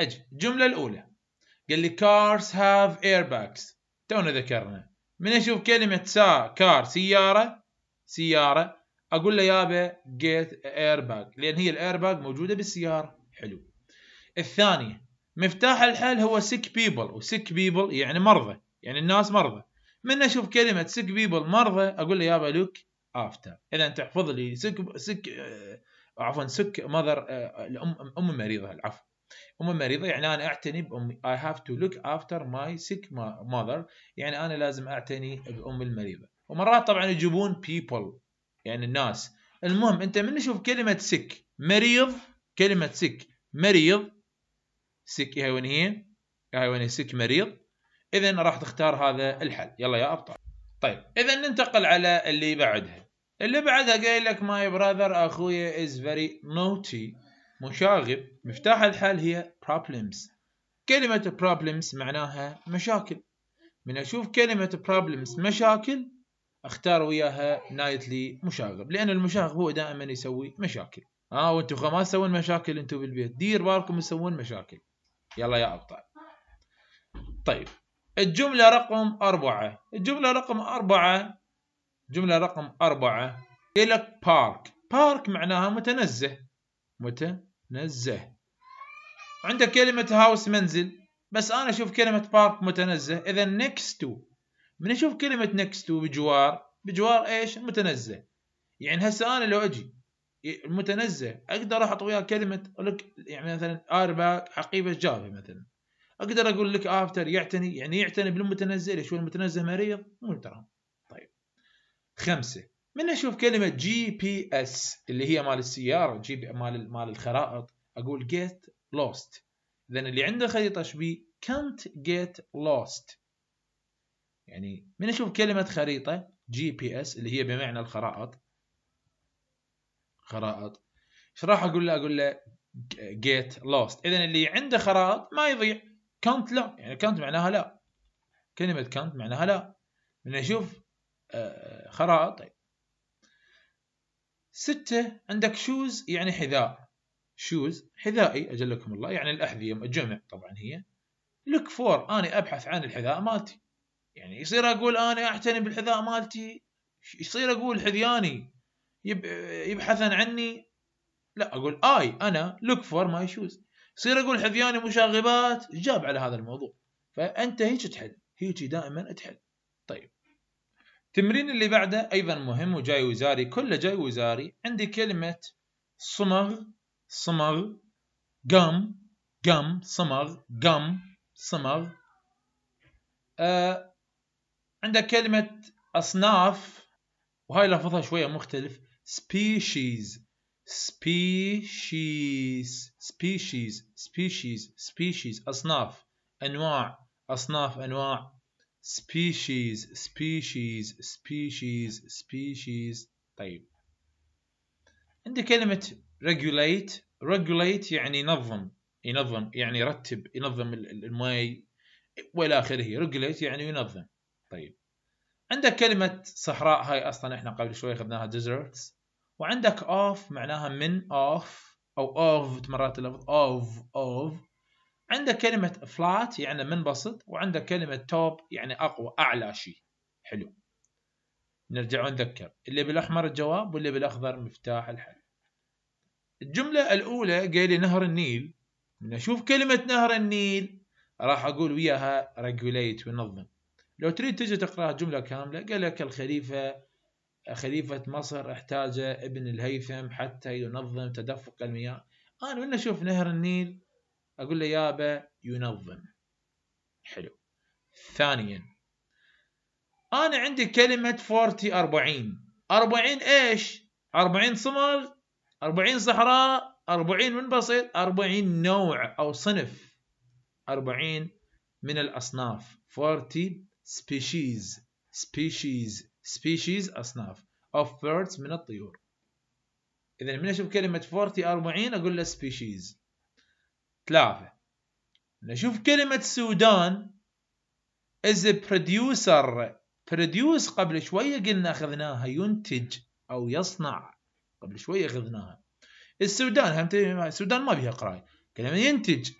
اجي الجملة الأولى قال لي cars have airbags تونا ذكرنا من أشوف كلمة سا كار سيارة سيارة أقول له يابا get airbag لأن هي الايرباج موجودة بالسيارة حلو الثانية مفتاح الحل هو sick people وsick people يعني مرضى يعني الناس مرضى من أشوف كلمة sick people مرضى أقول له يابا look افتر اذا تحفظ لي سك سك عفوا سك ماذر الام آه، ام مريضه العفو ام مريضه يعني انا اعتني بامي اي هاف تو لوك افتر ماي سك ماذر يعني انا لازم اعتني بام المريضه ومرات طبعا يجيبون بيبل يعني الناس المهم انت من نشوف كلمه سك مريض كلمه سك مريض سك هي وين هي هاي وين سك مريض اذا راح تختار هذا الحل يلا يا ابطال طيب اذا ننتقل على اللي بعدها اللي بعدها قايل لك ماي براذر اخويا از فيري نوتي مشاغب مفتاح الحل هي problems كلمة problems معناها مشاكل من اشوف كلمة problems مشاكل اختار وياها نايتلي مشاغب لان المشاغب هو دائما يسوي مشاكل اه وانتم ما تسوون مشاكل انتم بالبيت دير بالكم تسوون مشاكل يلا يا ابطال طيب الجملة رقم أربعة الجملة رقم أربعة جملة رقم أربعة لك بارك بارك معناها متنزه متنزه عندك كلمة هاوس منزل بس أنا أشوف كلمة بارك متنزه إذا نكست تو من أشوف كلمة نكست تو بجوار بجوار إيش متنزه يعني هسه أنا لو أجي المتنزه أقدر أحط وياه كلمة لك يعني مثلا آرباك حقيبة جافة مثلا أقدر أقول لك آفتر يعتني يعني يعتني بالمتنزه ليش هو المتنزه مريض مو ترى خمسة من اشوف كلمه جي بي اس اللي هي مال السياره جي مال مال الخرائط اقول جيت لوست اذا اللي عنده خريطه شبي كانت جيت لوست يعني من اشوف كلمه خريطه جي بي اس اللي هي بمعنى الخرائط خرائط ايش راح اقول له اقول له جيت لوست اذا اللي عنده خرائط ما يضيع كانت لا يعني كانت معناها لا كلمه كانت معناها لا من اشوف آه، آه، خرائط طيب. ستة عندك شوز يعني حذاء شوز حذائي أجلكم الله يعني الأحذية جمع طبعا هي لوك فور أنا أبحث عن الحذاء مالتي يعني يصير أقول أنا أعتني بالحذاء مالتي يصير أقول حذياني يبحثن عني لا أقول آي أنا لوك فور ماي شوز يصير أقول حذياني مشاغبات جاب على هذا الموضوع فأنت هيك تحل هيك دائما تحل طيب التمرين اللي بعده ايضا مهم وجاي وزاري كله جاي وزاري عندي كلمه صمغ صمغ قم قم صمغ قم صمغ آه عندك كلمه اصناف وهاي لفظها شويه مختلف species species species species species أصناف أنواع أصناف أنواع species species species species طيب عندي كلمة regulate regulate يعني ينظم ينظم يعني يرتب ينظم المي والى اخره regulate يعني ينظم طيب عندك كلمة صحراء هاي اصلا احنا قبل شوي اخذناها deserts وعندك اوف معناها من اوف او اوف مرات اللفظ اوف اوف عنده كلمة فلات يعني منبسط وعنده كلمة توب يعني أقوى أعلى شيء حلو نرجع ونذكر اللي بالأحمر الجواب واللي بالأخضر مفتاح الحل الجملة الأولى قال لي نهر النيل من أشوف كلمة نهر النيل راح أقول وياها ريجوليت ونظم لو تريد تجي تقرأ جملة كاملة قال لك الخليفة خليفة مصر احتاج ابن الهيثم حتى ينظم تدفق المياه أنا من أشوف نهر النيل اقول له يابا ينظم حلو ثانيا انا عندي كلمه 40 40 40 ايش 40 صمل 40 صحراء 40 من بسيط 40 نوع او صنف 40 من الاصناف 40 species species species اصناف of birds من الطيور اذا من اشوف كلمه 40 40 اقول له species ثلاثة نشوف كلمة سودان از بروديوسر بروديوس قبل شوية قلنا أخذناها ينتج أو يصنع قبل شوية أخذناها السودان هم السودان ما بيها قراية كلمة ينتج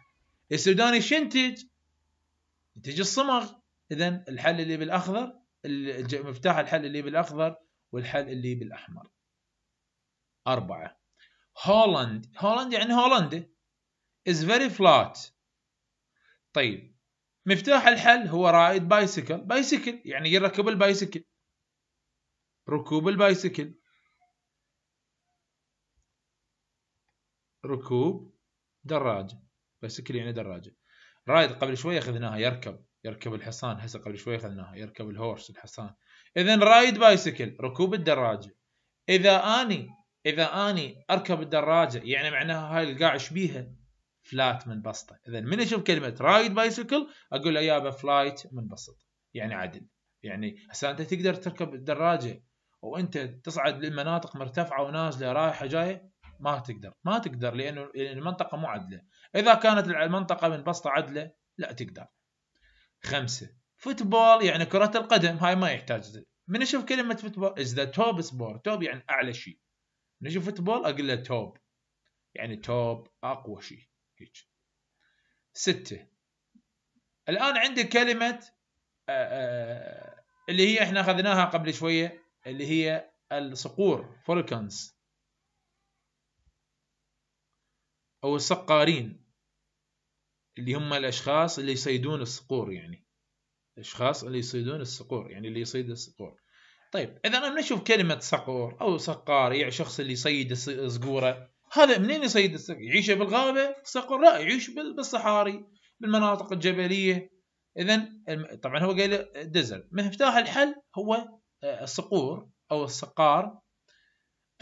السودان ايش ينتج؟ ينتج الصمغ إذا الحل اللي بالأخضر مفتاح الحل اللي بالأخضر والحل اللي بالأحمر أربعة هولند هولند يعني هولندا is very flat طيب مفتاح الحل هو رائد بايسكل بايسكل يعني يركب البايسكل ركوب البايسكل ركوب دراجة بايسكل يعني دراجة رايد قبل شوية أخذناها يركب يركب الحصان هسه قبل شوية أخذناها يركب الهورس الحصان إذا رايد بايسكل ركوب الدراجة إذا أني إذا أني أركب الدراجة يعني معناها هاي القاع بيها فلات منبسطه اذا من اشوف كلمه رايد بايسكل اقول ايابه فلايت منبسط يعني عدل يعني هسه انت تقدر تركب الدراجه وانت تصعد للمناطق مرتفعه ونازله رايحه جايه ما تقدر ما تقدر لانه المنطقه مو عدله اذا كانت المنطقه منبسطه عدله لا تقدر خمسة فوتبول يعني كرة القدم هاي ما يحتاج من اشوف كلمة فوتبول از ذا توب سبورت توب يعني اعلى شيء من اشوف فوتبول اقول له توب يعني توب اقوى شيء هيك ستة الآن عندك كلمة آه، آه، اللي هي احنا اخذناها قبل شوية اللي هي الصقور فولكنز أو الصقارين اللي هم الأشخاص اللي يصيدون الصقور يعني الأشخاص اللي يصيدون الصقور يعني اللي يصيد الصقور طيب إذا أنا نشوف كلمة صقور أو صقار يعني شخص اللي يصيد صقورة هذا منين يصيد السمك يعيش بالغابه الصقر لا يعيش بالصحاري بالمناطق الجبليه اذا طبعا هو قال دزل مفتاح الحل هو آه، الصقور او الصقار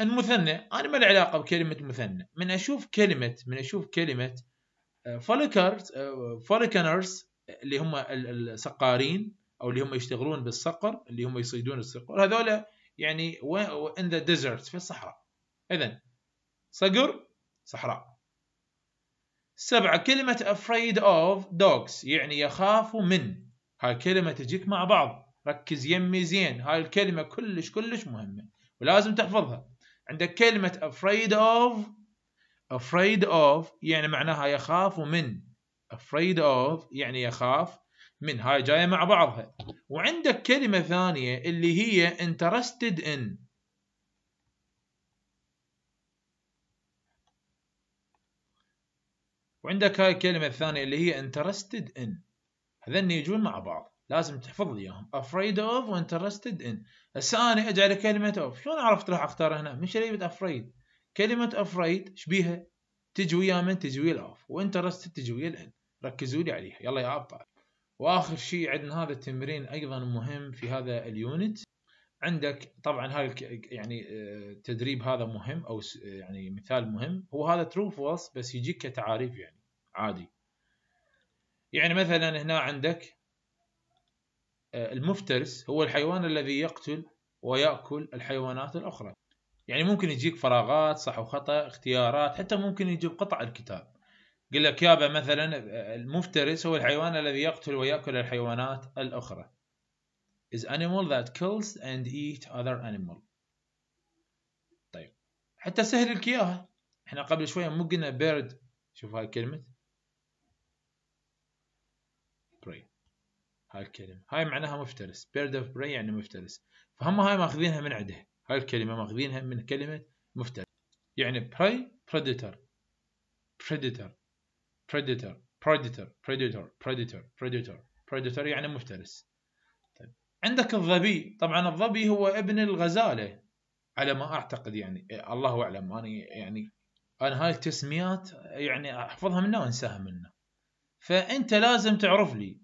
المثنى انا ما لي علاقه بكلمه مثنى من اشوف كلمه من اشوف كلمه فولكرز آه، فولكنرز آه، اللي هم السقارين او اللي هم يشتغلون بالصقر اللي هم يصيدون الصقر هذول يعني وين ذا ديزرت في الصحراء اذا صقر صحراء سبعة كلمة afraid of dogs يعني يخاف من هاي كلمة تجيك مع بعض ركز يمي زين هاي الكلمة كلش كلش مهمة ولازم تحفظها عندك كلمة afraid of afraid of يعني معناها يخاف من afraid of يعني يخاف من هاي جاية مع بعضها وعندك كلمة ثانية اللي هي interested in وعندك هاي الكلمة الثانية اللي هي interested in هذين يجون مع بعض لازم تحفظ اياهم afraid of و interested in هسه انا اجعل كلمة of شلون عرفت راح اختار هنا من شريبة afraid كلمة afraid شبيها تجي ويا من تجي ويا الاوف وانترستد تجي ويا الان ركزوا لي عليها يلا يا ابطال واخر شيء عندنا هذا التمرين ايضا مهم في هذا اليونت عندك طبعا هاي يعني التدريب آه، هذا مهم او آه، يعني مثال مهم هو هذا ترو فولس بس يجيك كتعاريف يعني عادي يعني مثلا هنا عندك آه، المفترس هو الحيوان الذي يقتل ويأكل الحيوانات الأخرى يعني ممكن يجيك فراغات صح وخطأ اختيارات حتى ممكن يجيب قطع الكتاب يقول لك يابا مثلا المفترس هو الحيوان الذي يقتل ويأكل الحيوانات الأخرى is animal that kills and eat other animal طيب حتى سهل لك اياها احنا قبل شويه مو قلنا bird شوف هاي الكلمه prey هاي الكلمه هاي معناها مفترس bird of prey يعني مفترس فهم هاي ماخذينها من عنده هاي الكلمه ماخذينها من كلمه مفترس يعني prey predator predator predator predator predator predator predator predator يعني مفترس عندك الظبي طبعا الظبي هو ابن الغزاله على ما اعتقد يعني الله اعلم انا يعني انا هاي التسميات يعني احفظها منه وانساها منه فانت لازم تعرف لي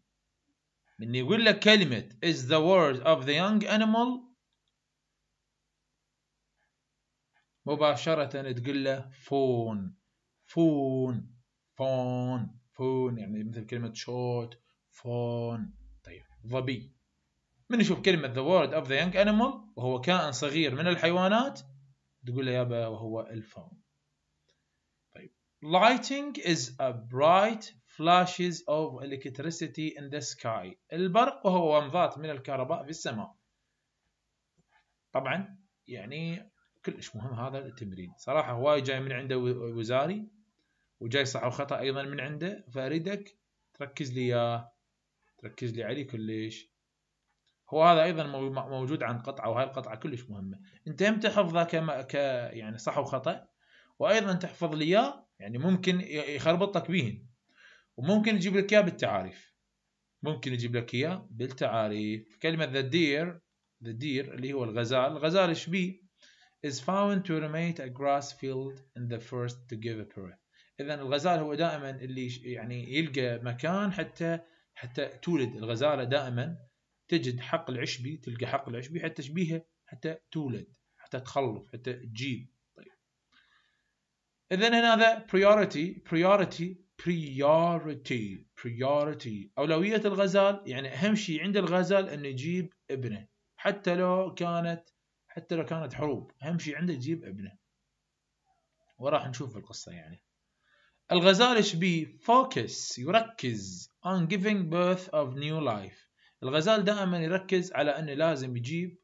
من يقول لك كلمة is the word of the young animal مباشرة تقول له فون فون فون فون يعني مثل كلمة شوت فون طيب ظبي من يشوف كلمة ذا وورد اوف ذا يونج انيمال وهو كائن صغير من الحيوانات تقول له يابا وهو الفون طيب lighting is a bright flashes of electricity in the sky البرق وهو ومضات من الكهرباء في السماء طبعا يعني كلش مهم هذا التمرين صراحة هواي جاي من عنده وزاري وجاي صح وخطأ أيضا من عنده فأريدك تركز لي تركز لي عليه كلش هو هذا ايضا موجود عن قطعه وهاي القطعه كلش مهمه انت هم تحفظها ك يعني صح وخطا وايضا تحفظ لي اياه يعني ممكن يخربط لك بيهن وممكن يجيب لك اياه بالتعاريف ممكن يجيب لك اياه بالتعاريف كلمه ذا دير ذا دير اللي هو الغزال الغزال ايش بيه is found to remain a grass field in the first to give a birth اذا الغزال هو دائما اللي يعني يلقى مكان حتى حتى تولد الغزاله دائما تجد حقل عشبي تلقى حقل عشبي حتى تشبيهه حتى تولد حتى تخلف حتى تجيب طيب اذا هنا هذا priority priority priority priority اولويه الغزال يعني اهم شيء عند الغزال انه يجيب ابنه حتى لو كانت حتى لو كانت حروب اهم شيء عنده يجيب ابنه وراح نشوف القصه يعني الغزال ايش بيه focus يركز on giving birth of new life الغزال دائما يركز على انه لازم يجيب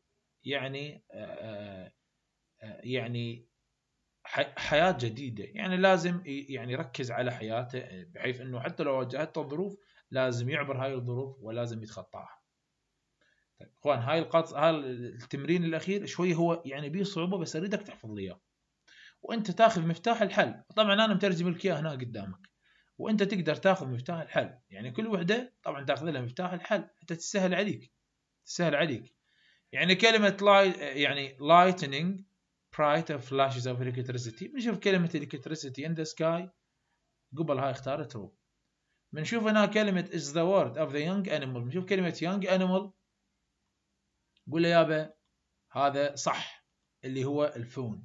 يعني آه، آه، آه، يعني حياه جديده يعني لازم يعني يركز على حياته بحيث انه حتى لو واجهته ظروف لازم يعبر هاي الظروف ولازم يتخطاها طيب اخوان هاي القط التمرين الاخير شوي هو يعني بيه صعوبه بس اريدك تحفظ لي اياه وانت تاخذ مفتاح الحل طبعا انا مترجم لك اياه هنا قدامك وانت تقدر تاخذ مفتاح الحل يعني كل وحده طبعا تاخذ لها مفتاح الحل حتى تسهل عليك تسهل عليك يعني كلمه لاي يعني lightning bright flashes of electricity بنشوف كلمه electricity in the sky قبل هاي اختارت هو بنشوف هنا كلمه is the word of the young animal بنشوف كلمه young animal قول له يابا هذا صح اللي هو الفون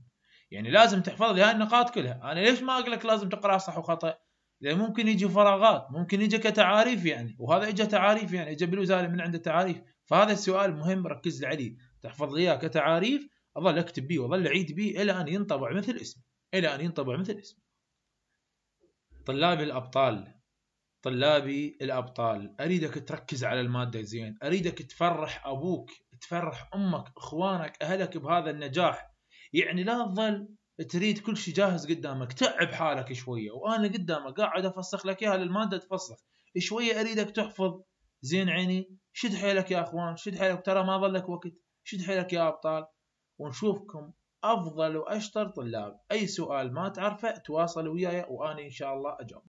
يعني لازم تحفظ لي هاي النقاط كلها انا ليش ما اقول لك لازم تقرا صح وخطا لان ممكن يجي فراغات ممكن يجي كتعاريف يعني وهذا اجى تعاريف يعني اجى بالوزاره من عنده تعاريف فهذا السؤال مهم ركز لي عليه تحفظ لي اياه كتعاريف اظل اكتب بيه واظل اعيد بيه الى ان ينطبع مثل اسمي الى ان ينطبع مثل اسمي طلابي الابطال طلابي الابطال اريدك تركز على الماده زين اريدك تفرح ابوك تفرح امك اخوانك اهلك بهذا النجاح يعني لا تظل تريد كل شيء جاهز قدامك تعب حالك شويه وانا قدامك قاعد افسخ لك اياها للماده تفسخ شويه اريدك تحفظ زين عيني شد حيلك يا اخوان شد حيلك ترى ما ظلك وقت شد حيلك يا ابطال ونشوفكم افضل واشطر طلاب اي سؤال ما تعرفه تواصل وياي واني ان شاء الله اجاوب